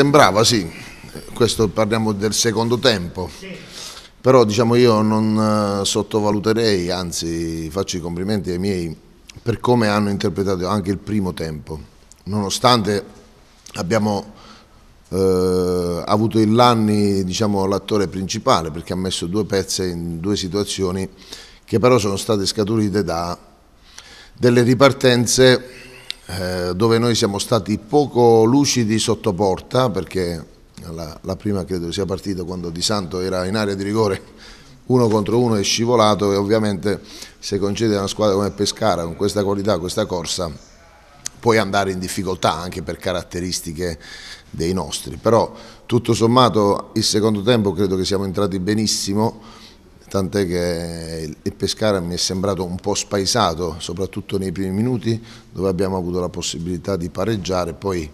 sembrava sì, questo parliamo del secondo tempo, sì. però diciamo io non eh, sottovaluterei, anzi faccio i complimenti ai miei per come hanno interpretato anche il primo tempo, nonostante abbiamo eh, avuto il Lanni diciamo, l'attore principale perché ha messo due pezze in due situazioni che però sono state scaturite da delle ripartenze eh, dove noi siamo stati poco lucidi sotto porta perché la, la, prima credo sia partita quando Di Santo era in area di rigore uno contro uno è scivolato e ovviamente se concede a una squadra come Pescara con questa qualità, questa corsa puoi andare in difficoltà anche per caratteristiche dei nostri però tutto sommato il secondo tempo credo che siamo entrati benissimo tant'è che il Pescara mi è sembrato un po' spaesato, soprattutto nei primi minuti dove abbiamo avuto la possibilità di pareggiare, poi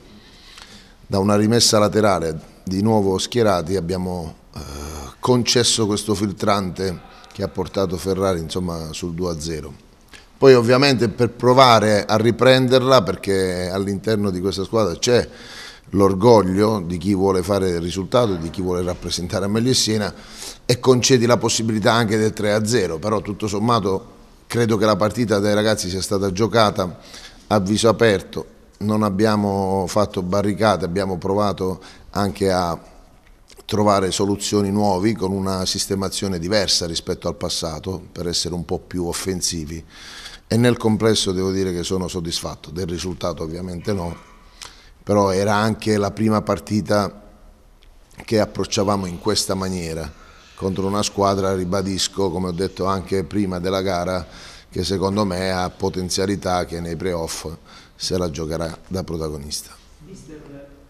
da una rimessa laterale di nuovo schierati abbiamo eh, concesso questo filtrante che ha portato Ferrari insomma, sul 2-0. Poi ovviamente per provare a riprenderla, perché all'interno di questa squadra c'è l'orgoglio di chi vuole fare il risultato, di chi vuole rappresentare meglio il Siena e concedi la possibilità anche del 3-0, però tutto sommato credo che la partita dei ragazzi sia stata giocata a viso aperto, non abbiamo fatto barricate, abbiamo provato anche a trovare soluzioni nuove con una sistemazione diversa rispetto al passato per essere un po' più offensivi e nel complesso devo dire che sono soddisfatto del risultato ovviamente no però era anche la prima partita che approcciavamo in questa maniera contro una squadra, ribadisco, come ho detto anche prima della gara, che secondo me ha potenzialità che nei playoff se la giocherà da protagonista. Mister,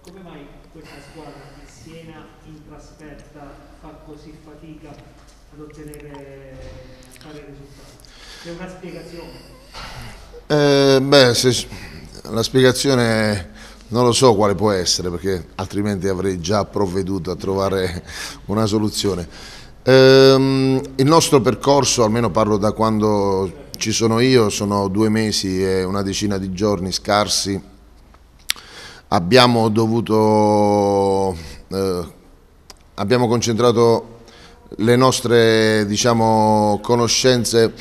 come mai questa squadra di Siena in trasferta fa così fatica ad ottenere tale risultati? C'è una spiegazione? Eh, beh, se, la spiegazione è non lo so quale può essere perché altrimenti avrei già provveduto a trovare una soluzione. Ehm, il nostro percorso, almeno parlo da quando ci sono io, sono due mesi e una decina di giorni scarsi, abbiamo dovuto, eh, abbiamo concentrato le nostre diciamo, conoscenze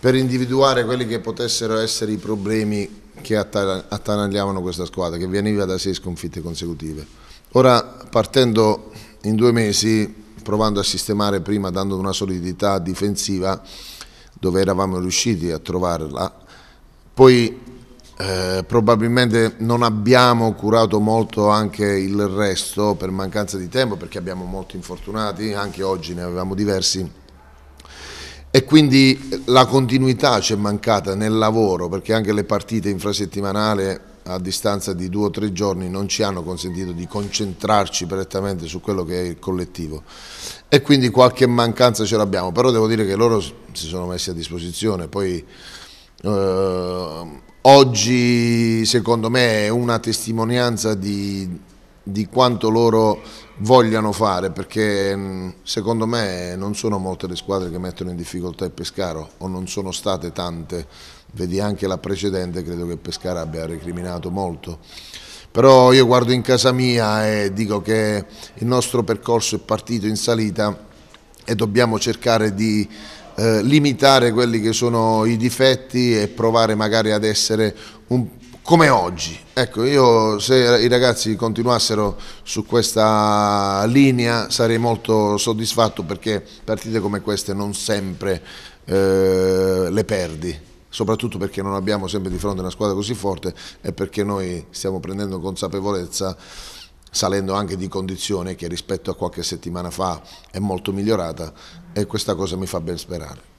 per individuare quelli che potessero essere i problemi che attanagliavano questa squadra che veniva da sei sconfitte consecutive. Ora partendo in due mesi, provando a sistemare prima dando una solidità difensiva dove eravamo riusciti a trovarla, poi eh, probabilmente non abbiamo curato molto anche il resto per mancanza di tempo perché abbiamo molti infortunati, anche oggi ne avevamo diversi e quindi la continuità ci è mancata nel lavoro perché anche le partite infrasettimanali a distanza di due o tre giorni non ci hanno consentito di concentrarci prettamente su quello che è il collettivo e quindi qualche mancanza ce l'abbiamo, però devo dire che loro si sono messi a disposizione, poi eh, oggi secondo me è una testimonianza di, di quanto loro vogliano fare perché mm, secondo me non sono molte le squadre che mettono in difficoltà il Pescaro o non sono state tante vedi anche la precedente credo che Pescara abbia recriminato molto però io guardo in casa mia e dico che il nostro percorso è partito in salita e dobbiamo cercare di eh, limitare quelli che sono i difetti e provare magari ad essere un come oggi. Ecco, io se i ragazzi continuassero su questa linea sarei molto soddisfatto perché partite come queste non sempre eh, le perdi, soprattutto perché non abbiamo sempre di fronte una squadra così forte e perché noi stiamo prendendo consapevolezza salendo anche di condizione che rispetto a qualche settimana fa è molto migliorata e questa cosa mi fa ben sperare.